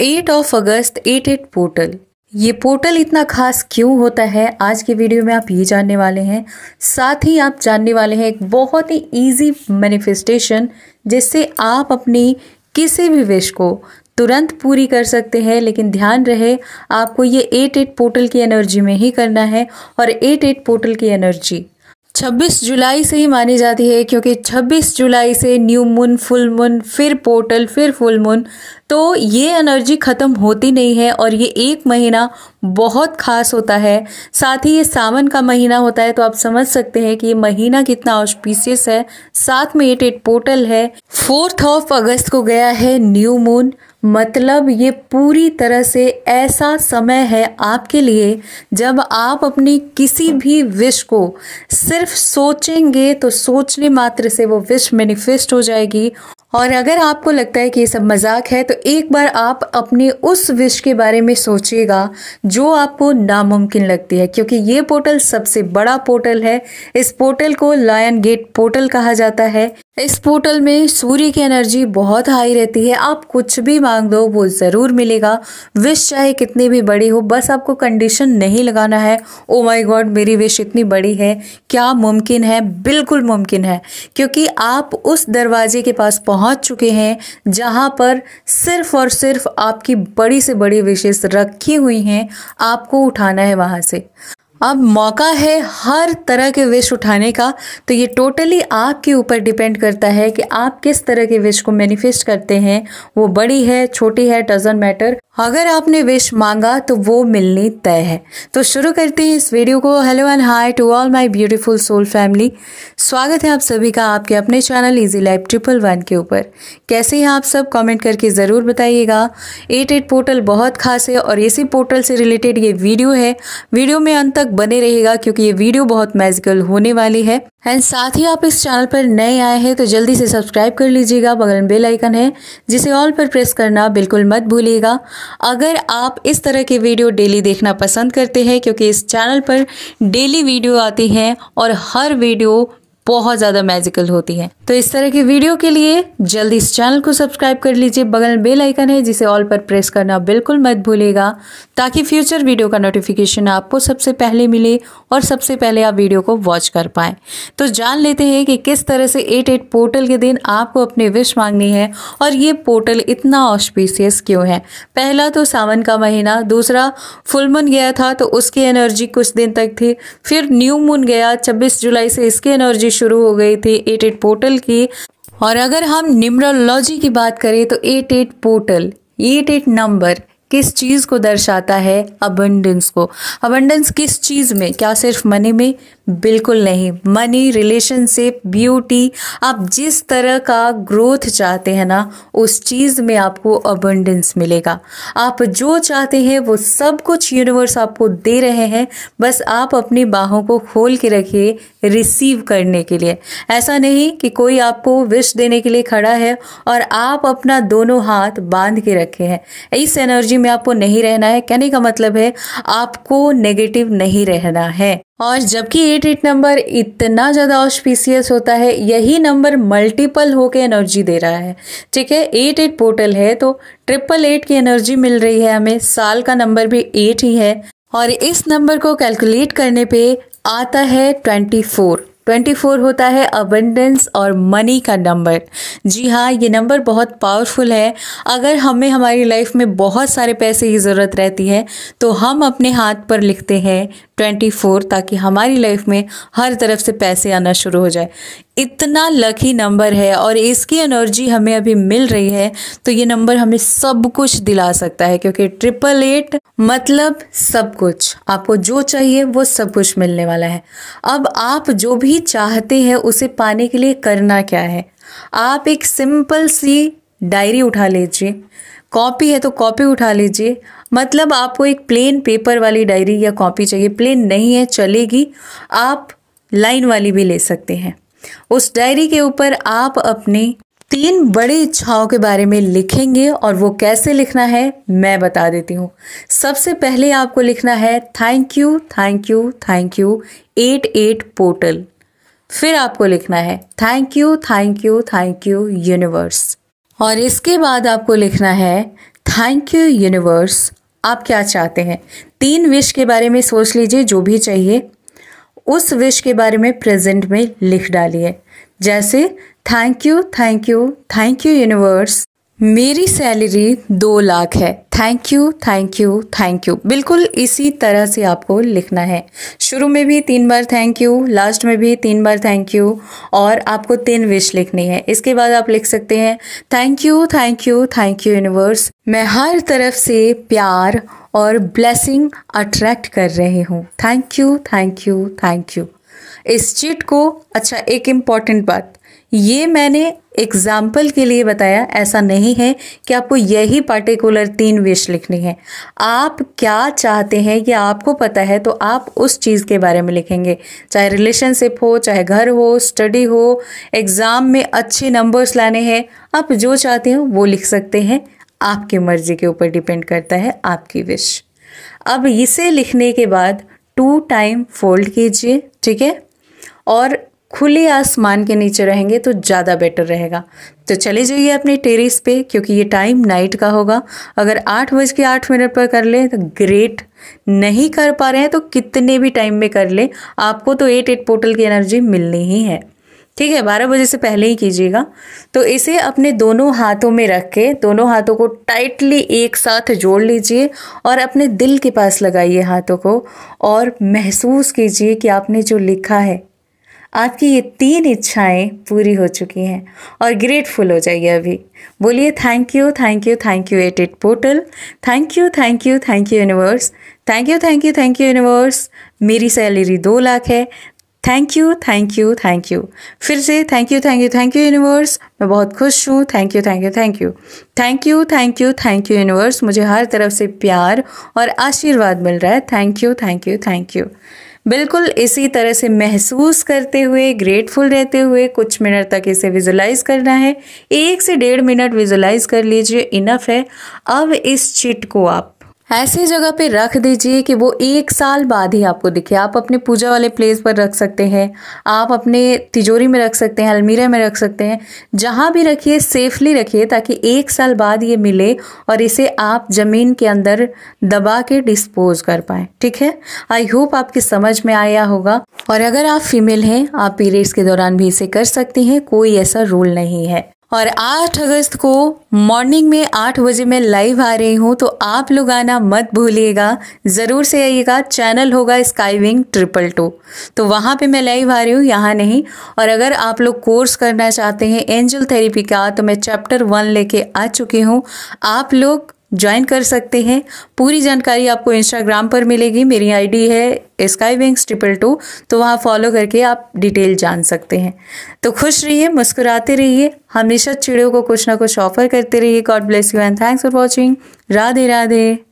eight of August eight eight portal ये portal इतना खास क्यों होता है आज के वीडियो में आप ये जानने वाले हैं साथ ही आप जानने वाले हैं एक बहुत ही इजी मैनिफेस्टेशन जिससे आप अपनी किसी भी विश को तुरंत पूरी कर सकते हैं लेकिन ध्यान रहे आपको ये एट एट पोर्टल की एनर्जी में ही करना है और एट एट पोर्टल की एनर्जी 26 जुलाई से ही मानी जाती है क्योंकि 26 जुलाई से न्यू मून फुल मून फिर पोर्टल फिर फुल मून तो ये एनर्जी ख़त्म होती नहीं है और ये एक महीना बहुत खास होता है साथ ही ये सावन का महीना होता है तो आप समझ सकते हैं कि ये महीना कितना ऑस्पीसियस है साथ में एट एट पोर्टल है फोर्थ ऑफ अगस्त को गया है न्यू मून मतलब ये पूरी तरह से ऐसा समय है आपके लिए जब आप अपनी किसी भी विश को सिर्फ सोचेंगे तो सोचने मात्र से वो विश मैनिफेस्ट हो जाएगी और अगर आपको लगता है कि ये सब मजाक है तो एक बार आप अपने उस विश के बारे में सोचिएगा जो आपको नामुमकिन लगती है क्योंकि ये पोर्टल सबसे बड़ा पोर्टल है इस पोर्टल को लायन गेट पोर्टल कहा जाता है इस पोर्टल में सूर्य की एनर्जी बहुत हाई रहती है आप कुछ भी मांग दो वो ज़रूर मिलेगा विश चाहे कितनी भी बड़ी हो बस आपको कंडीशन नहीं लगाना है ओ माय गॉड मेरी विश इतनी बड़ी है क्या मुमकिन है बिल्कुल मुमकिन है क्योंकि आप उस दरवाजे के पास पहुंच चुके हैं जहां पर सिर्फ और सिर्फ आपकी बड़ी से बड़ी विशेष रखी हुई हैं आपको उठाना है वहाँ से अब मौका है हर तरह के विश उठाने का तो ये टोटली आपके ऊपर डिपेंड करता है कि आप किस तरह के विश को मैनिफेस्ट करते हैं वो बड़ी है छोटी है डजेंट मैटर अगर आपने विश मांगा तो वो मिलनी तय है तो शुरू करते हैं इस वीडियो को hello and hi to all my beautiful soul family स्वागत है आप सभी का आपके अपने channel easy life triple one के ऊपर कैसे हैं आप सब कमेंट करके ज़रूर बताइएगा एट एट पोर्टल बहुत खास है और इसी पोर्टल से रिलेटेड ये वीडियो है वीडियो में अंत तक तक बने रहेगा क्योंकि ये वीडियो बहुत मैजिकल होने वाली है एंड साथ ही आप इस चैनल पर नए आए हैं तो जल्दी से सब्सक्राइब कर लीजिएगा बगल में बेल आइकन है जिसे ऑल पर प्रेस करना बिल्कुल मत भूलिएगा अगर आप इस तरह के वीडियो डेली देखना पसंद करते हैं क्योंकि इस चैनल पर डेली वीडियो आती हैं और हर वीडियो बहुत ज़्यादा मैजिकल होती है तो इस तरह की वीडियो के लिए जल्दी इस चैनल को सब्सक्राइब कर लीजिए बगल में बेल आइकन है जिसे ऑल पर प्रेस करना बिल्कुल मत भूलेगा ताकि फ्यूचर वीडियो का नोटिफिकेशन आपको सबसे पहले मिले और सबसे पहले आप वीडियो को वॉच कर पाए तो जान लेते हैं कि किस तरह से एट एट पोर्टल के दिन आपको अपने विश मांगनी है और ये पोर्टल इतना ऑस्पिशियस क्यों है पहला तो सावन का महीना दूसरा फुल मून गया था तो उसकी एनर्जी कुछ दिन तक थी फिर न्यू मून गया छब्बीस जुलाई से इसकी एनर्जी शुरू हो गई थी एट एट पोर्टल की और अगर हम न्यूमरोलॉजी की बात करें तो eight eight portal eight eight number किस चीज़ को दर्शाता है अबंडेंस को अबंडेंस किस चीज़ में क्या सिर्फ मनी में बिल्कुल नहीं मनी रिलेशनशिप ब्यूटी आप जिस तरह का ग्रोथ चाहते हैं ना उस चीज़ में आपको अबंडेंस मिलेगा आप जो चाहते हैं वो सब कुछ यूनिवर्स आपको दे रहे हैं बस आप अपनी बाहों को खोल के रखिए रिसीव करने के लिए ऐसा नहीं कि कोई आपको विश देने के लिए खड़ा है और आप अपना दोनों हाथ बांध के रखे हैं इस एनर्जी में आपको नहीं रहना है कहने का मतलब है आपको नेगेटिव नहीं रहना है और हाँ, जबकि एट एट नंबर इतना ज़्यादा ऑस्पीसियस होता है यही नंबर मल्टीपल होके एनर्जी दे रहा है ठीक है एट एट पोर्टल है तो ट्रिपल एट की एनर्जी मिल रही है हमें साल का नंबर भी एट ही है और इस नंबर को कैलकुलेट करने पे आता है ट्वेंटी फोर ट्वेंटी फोर होता है अबेंडेंस और मनी का नंबर जी हाँ ये नंबर बहुत पावरफुल है अगर हमें हमारी लाइफ में बहुत सारे पैसे की ज़रूरत रहती है तो हम अपने हाथ पर लिखते हैं ट्वेंटी फोर ताकि हमारी लाइफ में हर तरफ से पैसे आना शुरू हो जाए इतना लकी नंबर है और इसकी एनर्जी हमें अभी मिल रही है तो ये नंबर हमें सब कुछ दिला सकता है क्योंकि ट्रिपल एट मतलब सब कुछ आपको जो चाहिए वो सब कुछ मिलने वाला है अब आप जो भी चाहते हैं उसे पाने के लिए करना क्या है आप एक सिंपल सी डायरी उठा लीजिए कॉपी है तो कॉपी उठा लीजिए मतलब आपको एक प्लेन पेपर वाली डायरी या कॉपी चाहिए प्लेन नहीं है चलेगी आप लाइन वाली भी ले सकते हैं उस डायरी के ऊपर आप अपनी तीन बड़ी इच्छाओं के बारे में लिखेंगे और वो कैसे लिखना है मैं बता देती हूँ सबसे पहले आपको लिखना है thank you thank you thank you eight eight portal फिर आपको लिखना है thank you thank you thank you universe और इसके बाद आपको लिखना है थैंक यू यूनिवर्स आप क्या चाहते हैं तीन विश के बारे में सोच लीजिए जो भी चाहिए उस विश के बारे में प्रेजेंट में लिख डालिए जैसे thank you thank you thank you universe मेरी सैलरी दो लाख है thank you thank you thank you बिल्कुल इसी तरह से आपको लिखना है शुरू में भी तीन बार थैंक यू लास्ट में भी तीन बार थैंक यू और आपको तीन विश लिखनी है इसके बाद आप लिख सकते हैं thank you thank you thank you universe मैं हर तरफ से प्यार और ब्लेसिंग अट्रैक्ट कर रही हूँ thank you thank you thank you इस चिट को अच्छा एक इम्पॉर्टेंट बात ये मैंने एग्ज़ाम्पल के लिए बताया ऐसा नहीं है कि आपको यही पार्टिकुलर तीन विश लिखनी है आप क्या चाहते हैं या आपको पता है तो आप उस चीज़ के बारे में लिखेंगे चाहे रिलेशनशिप हो चाहे घर हो स्टडी हो एग्ज़ाम में अच्छे नंबर्स लाने हैं आप जो चाहते हो वो लिख सकते हैं आपकी मर्ज़ी के ऊपर डिपेंड करता है आपकी विश अब इसे लिखने के बाद टू टाइम फोल्ड कीजिए ठीक है और खुले आसमान के नीचे रहेंगे तो ज़्यादा बेटर रहेगा तो चले जाइए अपने टेरिस पे क्योंकि ये टाइम नाइट का होगा अगर आठ बज के आठ मिनट पर कर लें तो ग्रेट नहीं कर पा रहे हैं तो कितने भी टाइम में कर लें आपको तो एट एट पोर्टल की एनर्जी मिलनी ही है ठीक है बारह बजे से पहले ही कीजिएगा तो इसे अपने दोनों हाथों में रख के दोनों हाथों को टाइटली एक साथ जोड़ लीजिए और अपने दिल के पास लगाइए हाथों को और महसूस कीजिए कि आपने जो लिखा है आपकी ये तीन इच्छाएं पूरी हो चुकी हैं और ग्रेटफुल हो जाइए अभी बोलिए thank you thank you thank you eight eight portal thank you thank you thank you universe thank you thank you thank you universe मेरी सैलरी दो लाख है thank you thank you thank you फिर से thank you thank you thank you universe मैं बहुत खुश हूँ thank you thank you thank you thank you thank you thank you universe मुझे हर तरफ से प्यार और आशीर्वाद मिल रहा है thank you thank you thank you बिल्कुल इसी तरह से महसूस करते हुए ग्रेटफुल रहते हुए कुछ मिनट तक इसे विजुलाइज करना है एक से डेढ़ मिनट विजुलाइज कर लीजिए इनफ है अब इस चिट को आप ऐसी जगह पे रख दीजिए कि वो एक साल बाद ही आपको दिखे आप अपने पूजा वाले प्लेस पर रख सकते हैं आप अपने तिजोरी में रख सकते हैं अलमीरा में रख सकते हैं जहाँ भी रखिए सेफली रखिए ताकि एक साल बाद ये मिले और इसे आप ज़मीन के अंदर दबा के डिस्पोज कर पाए ठीक है आई होप आपकी समझ में आया होगा और अगर आप फीमेल हैं आप पीरियड्स के दौरान भी इसे कर सकती हैं कोई ऐसा रूल नहीं है और 8 अगस्त को मॉर्निंग में 8 बजे मैं लाइव आ रही हूँ तो आप लोग आना मत भूलिएगा ज़रूर से आइएगा चैनल होगा स्काई विंग ट्रिपल टू तो वहाँ पे मैं लाइव आ रही हूँ यहाँ नहीं और अगर आप लोग कोर्स करना चाहते हैं एंजल थेरेपी का तो मैं चैप्टर वन लेके आ चुकी हूँ आप लोग ज्वाइन कर सकते हैं पूरी जानकारी आपको इंस्टाग्राम पर मिलेगी मेरी आईडी है स्काई विंग्स ट्रिपल टू तो वहाँ फॉलो करके आप डिटेल जान सकते हैं तो खुश रहिए मुस्कुराते रहिए हमेशा चिड़ियों को कुछ ना कुछ ऑफर करते रहिए god bless you and thanks for watching Radhe Radhe